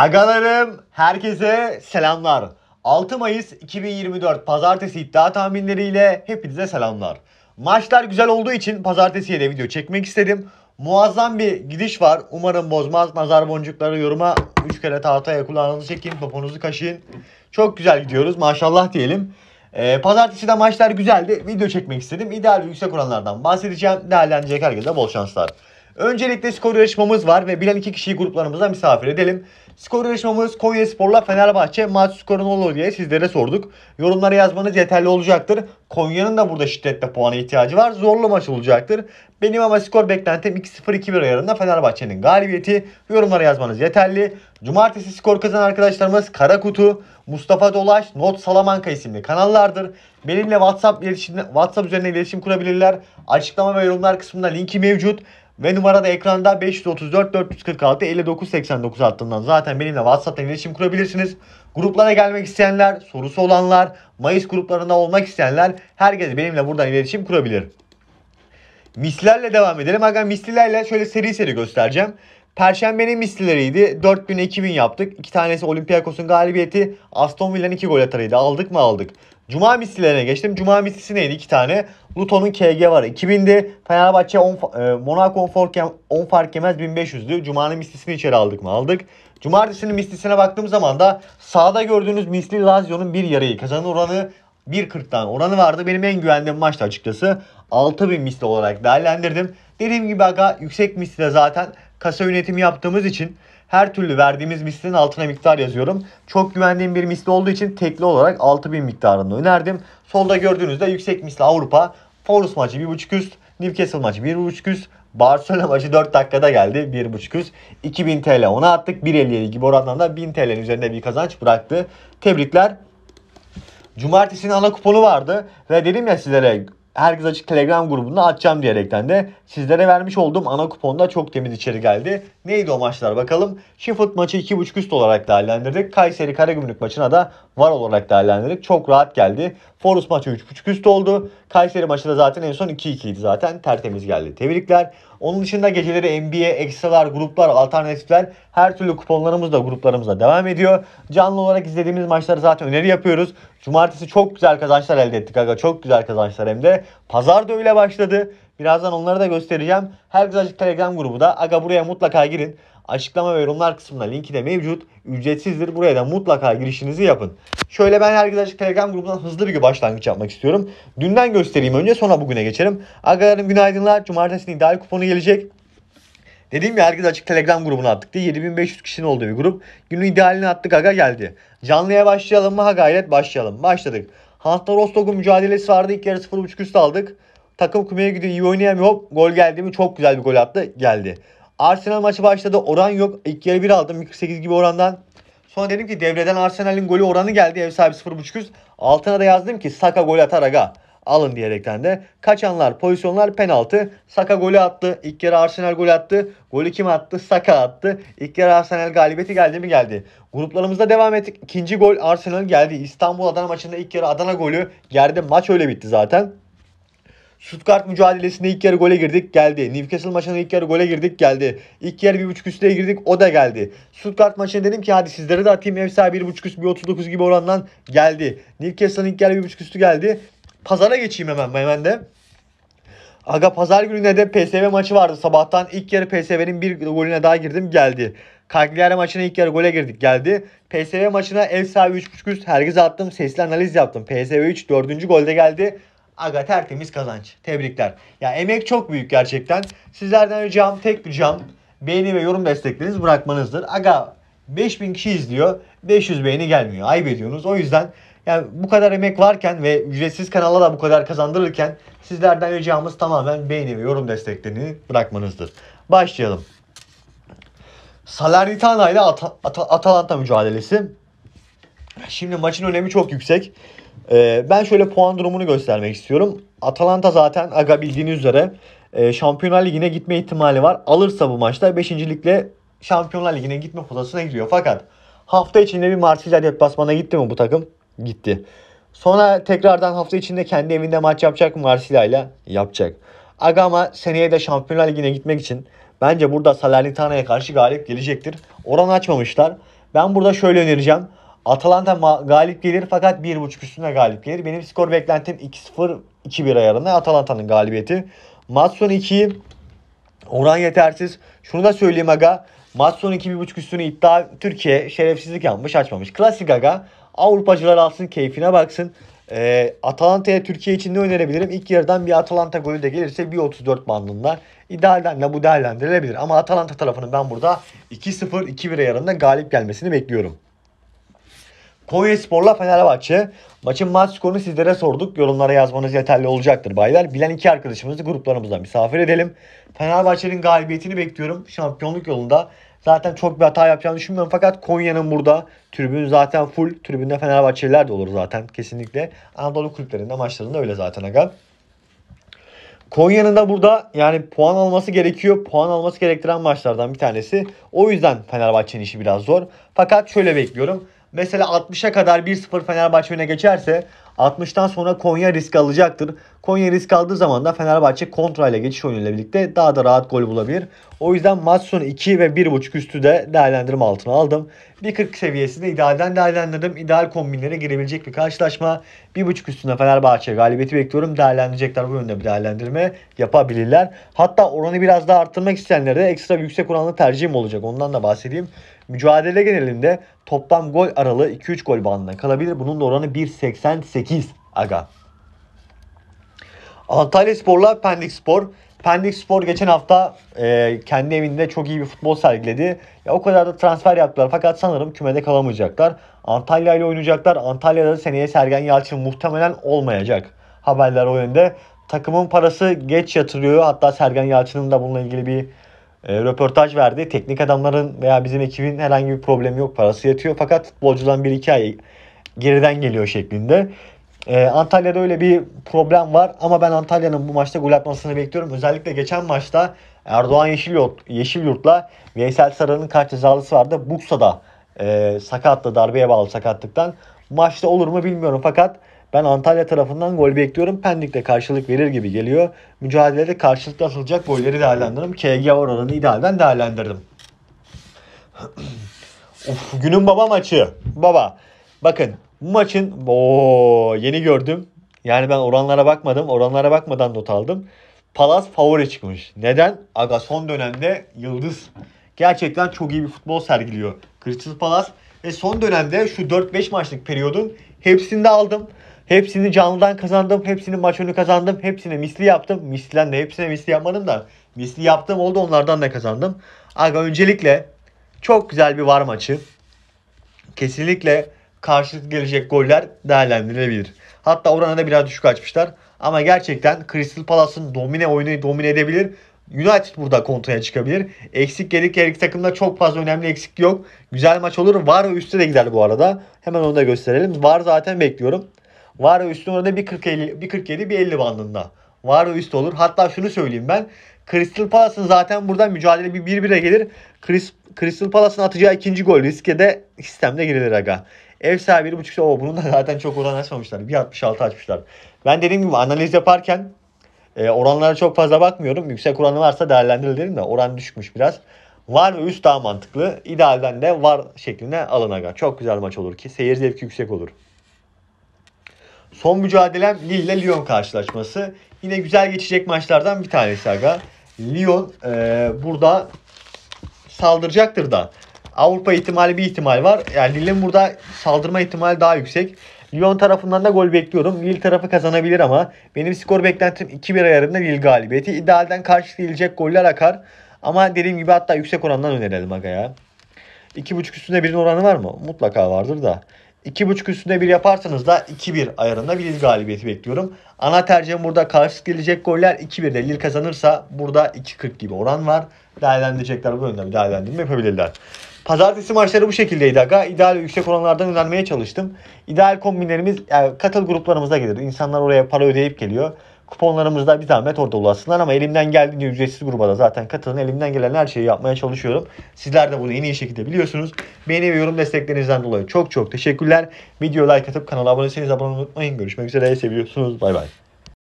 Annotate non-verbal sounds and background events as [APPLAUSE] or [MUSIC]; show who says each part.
Speaker 1: Agalarım herkese selamlar. 6 Mayıs 2024 pazartesi iddia tahminleriyle hepinize selamlar. Maçlar güzel olduğu için pazartesiye de video çekmek istedim. Muazzam bir gidiş var. Umarım bozmaz. Nazar boncukları yoruma 3 kere tahtaya kulağınızı çekin. Topunuzu kaşıyın. Çok güzel gidiyoruz. Maşallah diyelim. Ee, pazartesi de maçlar güzeldi. Video çekmek istedim. İdeal yüksek oranlardan bahsedeceğim. Değerlenecek herkese bol şanslar. Öncelikle skor yarışmamız var ve bilen iki kişiyi gruplarımıza misafir edelim. Skor yarışmamız Konya Spor'la Fenerbahçe maç skoru ne olur diye sizlere sorduk. Yorumları yazmanız yeterli olacaktır. Konya'nın da burada şiddetle puana ihtiyacı var. Zorlu maç olacaktır. Benim ama skor beklentim 2-0-2-1 ayarında Fenerbahçe'nin galibiyeti. Yorumları yazmanız yeterli. Cumartesi skor kazanan arkadaşlarımız Karakutu, Mustafa Dolaş, Not Salamanca isimli kanallardır. Benimle WhatsApp, iletişim, WhatsApp üzerinden iletişim kurabilirler. Açıklama ve yorumlar kısmında linki mevcut. Ve numarada ekranda 534 446 59 89 hattından zaten benimle WhatsApp'tan iletişim kurabilirsiniz. Gruplara gelmek isteyenler, sorusu olanlar, Mayıs gruplarında olmak isteyenler herkes benimle buradan iletişim kurabilir. Mislerle devam edelim. Aga mislilerle şöyle seri seri göstereceğim. Perşembenin mislileriydi. 4000-2000 yaptık. İki tanesi Olympiakos'un galibiyeti. Aston Villa'nın iki gol atarıydı. Aldık mı aldık. Cuma mislilerine geçtim. Cuma mislisi neydi? İki tane. Luton'un KG var. 2000'de Fenerbahçe 10, e, Monaco 10 fark, 10 fark yemez 1500'dü. Cuma'nın mislisini içeri aldık mı? Aldık. Cumartesinin mislisine baktığım zaman da sağda gördüğünüz misli Lazio'nun bir yarayı. Kazanın oranı 140'tan oranı vardı. Benim en güvendiğim maçtı açıkçası. 6000 misli olarak değerlendirdim. Dediğim gibi aga yüksek misli de zaten Kasa yönetimi yaptığımız için her türlü verdiğimiz mislin altına miktar yazıyorum. Çok güvendiğim bir misli olduğu için tekli olarak 6000 miktarını önerdim. Solda gördüğünüzde yüksek misli Avrupa. Forus maçı 1.5 üst. Newcastle maçı 1.5 üst. Barcelona maçı 4 dakikada geldi 1.5 üst. 2000 TL ona attık. 1.57 gibi orandan da 1000 TL'nin üzerinde bir kazanç bıraktı. Tebrikler. Cumartesinin ana kuponu vardı ve dedim ya sizlere Herkes Açık Telegram grubunda atacağım diyerekten de sizlere vermiş olduğum ana kuponda çok temiz içeri geldi. Neydi o maçlar bakalım. Şifut maçı 2.5 üst olarak değerlendirdik. Kayseri Karagümrük maçına da var olarak değerlendirdik. Çok rahat geldi. Forus maçı 3.5 üst oldu. Kayseri maçı da zaten en son 2-2 idi zaten. Tertemiz geldi. Tebrikler. Onun dışında geceleri NBA, ekstralar, gruplar, alternatifler her türlü kuponlarımız da gruplarımızda devam ediyor. Canlı olarak izlediğimiz maçları zaten öneri yapıyoruz. Cumartesi çok güzel kazançlar elde ettik aga. Çok güzel kazançlar hem de. Pazar da öyle başladı. Birazdan onları da göstereceğim. Herkes Açık Telegram grubu da. Aga buraya mutlaka girin. Açıklama ve yorumlar kısmında linki de mevcut. Ücretsizdir. Buraya da mutlaka girişinizi yapın. Şöyle ben herkese açık Telegram grubundan hızlı bir başlangıç yapmak istiyorum. Dünden göstereyim önce sonra bugüne geçerim. Arkadaşlarım günaydınlar. Cumartesi'nin ideal kuponu gelecek. Dediğim ya herkes açık Telegram grubuna attık diye 7500 kişinin olduğu bir grup. Günün idealini attık aga geldi. Canlıya başlayalım mı ha gayret başlayalım. Başladık. Hans'la Rostok'un mücadelesi vardı. İlk yarı 0.5 üst aldık. Takım kumaya gidiyor iyi oynayamıyor. Hop gol geldi mi çok güzel bir gol attı geldi. Arsenal maçı başladı. Oran yok. İlk yarı 1 aldım. 48 gibi orandan. Sonra dedim ki devreden Arsenal'in golü oranı geldi. Ev sahibi 0.5 yüz. Altına da yazdım ki Saka gol atar aga. Alın diyerekten de. Kaçanlar, pozisyonlar, penaltı. Saka golü attı. İlk yarı Arsenal gol attı. Golü kim attı? Saka attı. İlk yarı Arsenal galibiyeti geldi mi geldi. Gruplarımızda devam ettik. İkinci gol Arsenal geldi. İstanbul Adana maçında ilk yarı Adana golü geldi. Maç öyle bitti zaten. Stuttgart mücadelesinde ilk yarı gole girdik geldi. Newcastle maçında ilk yarı gole girdik geldi. İlk yarı buçuk üsteye girdik o da geldi. Stuttgart maçına dedim ki hadi sizlere de atayım ev bir buçuk üst bir 1.39 gibi orandan geldi. Newcastle'ın ilk yarı buçuk üstü geldi. Pazara geçeyim hemen hemen de. Aga pazar gününe de PSV maçı vardı sabahtan. ilk yarı PSV'nin bir golüne daha girdim geldi. Cagliari maçına ilk yarı gole girdik geldi. PSV maçına ev sahibi 3.5 üst herkese attım. Sesli analiz yaptım. PSV 3 4. golde geldi. Aga tertemiz kazanç. Tebrikler. Ya emek çok büyük gerçekten. Sizlerden ricam tek ricam beğeni ve yorum destekleriniz bırakmanızdır. Aga 5000 kişi izliyor. 500 beğeni gelmiyor. Ayıp ediyorsunuz. O yüzden yani bu kadar emek varken ve ücretsiz kanala da bu kadar kazandırırken sizlerden ricamız tamamen beğeni ve yorum desteklerini bırakmanızdır. Başlayalım. Salernitana ile At- At- Atalanta mücadelesi. Şimdi maçın önemi çok yüksek. Ee, ben şöyle puan durumunu göstermek istiyorum. Atalanta zaten aga bildiğiniz üzere e, Şampiyonlar Ligi'ne gitme ihtimali var. Alırsa bu maçta 5. ligle Şampiyonlar Ligi'ne gitme potasına giriyor. Fakat hafta içinde bir Marsilya deplasmana gitti mi bu takım? Gitti. Sonra tekrardan hafta içinde kendi evinde maç yapacak mı Marsilya ile? Yapacak. Aga ama seneye de Şampiyonlar Ligi'ne gitmek için bence burada Salernitana'ya karşı galip gelecektir. Oran açmamışlar. Ben burada şöyle önereceğim. Atalanta galip gelir fakat 1.5 üstüne galip gelir. Benim skor beklentim 2-0 2-1 ayarında Atalanta'nın galibiyeti. Maç sonu 2 oran yetersiz. Şunu da söyleyeyim aga. Maç sonu 2.5 üstüne iddia Türkiye şerefsizlik yapmış açmamış. Klasik aga. Avrupacılar alsın keyfine baksın. E, Atalanta'ya Türkiye için ne önerebilirim? İlk yarıdan bir Atalanta golü de gelirse 1.34 bandında idealden de bu değerlendirilebilir. Ama Atalanta tarafının ben burada 2-0-2-1 ayarında galip gelmesini bekliyorum. Konya Spor'la Fenerbahçe. Maçın maç skorunu sizlere sorduk. Yorumlara yazmanız yeterli olacaktır baylar. Bilen iki arkadaşımızı gruplarımızda misafir edelim. Fenerbahçe'nin galibiyetini bekliyorum. Şampiyonluk yolunda zaten çok bir hata yapacağını düşünmüyorum. Fakat Konya'nın burada tribün zaten full. Tribünde Fenerbahçeliler de olur zaten kesinlikle. Anadolu kulüplerinde maçlarında öyle zaten aga. Konya'nın da burada yani puan alması gerekiyor. Puan alması gerektiren maçlardan bir tanesi. O yüzden Fenerbahçe'nin işi biraz zor. Fakat şöyle bekliyorum. Mesela 60'a kadar 1-0 Fenerbahçe öne geçerse 60'tan sonra Konya risk alacaktır. Konya risk aldığı zaman da Fenerbahçe kontra ile geçiş oyunuyla birlikte daha da rahat gol bulabilir. O yüzden maç sonu 2 ve 1.5 üstü de değerlendirme altına aldım. 1.40 seviyesinde idealden değerlendirdim. İdeal kombinlere girebilecek bir karşılaşma. 1.5 üstünde Fenerbahçe galibiyeti bekliyorum. Değerlendirecekler bu yönde bir değerlendirme yapabilirler. Hatta oranı biraz daha arttırmak isteyenlere de ekstra bir yüksek oranlı tercihim olacak. Ondan da bahsedeyim. Mücadele genelinde toplam gol aralığı 2-3 gol bandında kalabilir. Bunun da oranı 1.88 aga. Antalya Spor'la Pendik Spor. Pendik Spor geçen hafta e, kendi evinde çok iyi bir futbol sergiledi. Ya o kadar da transfer yaptılar fakat sanırım kümede kalamayacaklar. Antalya ile oynayacaklar. Antalya'da seneye Sergen Yalçın muhtemelen olmayacak. Haberler o yönde. Takımın parası geç yatırıyor. Hatta Sergen Yalçın'ın da bununla ilgili bir e, röportaj verdi. Teknik adamların veya bizim ekibin herhangi bir problemi yok. Parası yatıyor fakat futbolcudan 1-2 ay geriden geliyor şeklinde. Ee, Antalya'da öyle bir problem var ama ben Antalya'nın bu maçta gol atmasını bekliyorum. Özellikle geçen maçta Erdoğan Yeşilyurt, Yeşilyurt'la Veysel Sarı'nın kaç cezalısı vardı. Buksa'da e, sakatlı darbeye bağlı sakatlıktan. Maçta olur mu bilmiyorum fakat ben Antalya tarafından gol bekliyorum. Pendik'te karşılık verir gibi geliyor. Mücadelede karşılıklı atılacak golleri değerlendiririm. KG oranını idealden değerlendirdim. of, [CLEARS THROAT] günün baba maçı. Baba. Bakın bu maçın o yeni gördüm. Yani ben oranlara bakmadım. Oranlara bakmadan not aldım. Palas favori çıkmış. Neden? Aga son dönemde yıldız gerçekten çok iyi bir futbol sergiliyor. Crystal Palas. ve son dönemde şu 4-5 maçlık periyodun hepsini de aldım. Hepsini canlıdan kazandım. Hepsini maç önü kazandım. Hepsini misli yaptım. Mislen de hepsine misli yapmadım da misli yaptım oldu onlardan da kazandım. Aga öncelikle çok güzel bir var maçı. Kesinlikle karşılıklı gelecek goller değerlendirilebilir. Hatta oranı da biraz düşük açmışlar. Ama gerçekten Crystal Palace'ın domine oyunu domine edebilir. United burada kontraya çıkabilir. Eksik gelik gelik takımda çok fazla önemli eksik yok. Güzel maç olur. Var ve üstte de gider bu arada. Hemen onu da gösterelim. Var zaten bekliyorum. Var ve üstün oranı 1.47 bir 47 bir 50 bandında. Var ve üst olur. Hatta şunu söyleyeyim ben. Crystal Palace'ın zaten buradan mücadele bir 1-1'e gelir. Chris, Crystal Palace'ın atacağı ikinci gol riske de sistemde girilir aga. Ev sahibi 1.5 o bunun da zaten çok oran açmamışlar. 1.66 açmışlar. Ben dediğim gibi analiz yaparken e, oranlara çok fazla bakmıyorum. Yüksek oranı varsa değerlendirilir de oran düşmüş biraz. Var ve üst daha mantıklı. İdealden de var şeklinde alın aga. Çok güzel maç olur ki. Seyir zevki yüksek olur. Son mücadelem Lille ile Lyon karşılaşması. Yine güzel geçecek maçlardan bir tanesi aga. Lyon e, burada saldıracaktır da. Avrupa ihtimali bir ihtimal var. Yani Lille'in burada saldırma ihtimali daha yüksek. Lyon tarafından da gol bekliyorum. Lille tarafı kazanabilir ama benim skor beklentim 2-1 ayarında Lille galibiyeti. İdealden karşılayacak goller akar. Ama dediğim gibi hatta yüksek orandan önerelim aga ya. 2.5 üstünde birin oranı var mı? Mutlaka vardır da. 2.5 üstünde bir yaparsanız da 2-1 ayarında bir Lille galibiyeti bekliyorum. Ana tercihim burada karşı gelecek goller 2-1'de Lille kazanırsa burada 2.40 gibi oran var. Değerlendirecekler bu yönde bir değerlendirme yapabilirler. Pazartesi maçları bu şekildeydi aga. İdeal yüksek oranlardan önermeye çalıştım. İdeal kombinlerimiz yani katıl gruplarımıza gelir. İnsanlar oraya para ödeyip geliyor. Kuponlarımızda bir zahmet orada ulaşsınlar ama elimden geldiğince ücretsiz gruba da zaten katılın. Elimden gelen her şeyi yapmaya çalışıyorum. Sizler de bunu en iyi şekilde biliyorsunuz. Beğeni ve yorum desteklerinizden dolayı çok çok teşekkürler. Video like atıp kanala abone değilseniz abone olmayı unutmayın. Görüşmek üzere. Seviyorsunuz. Bay bay.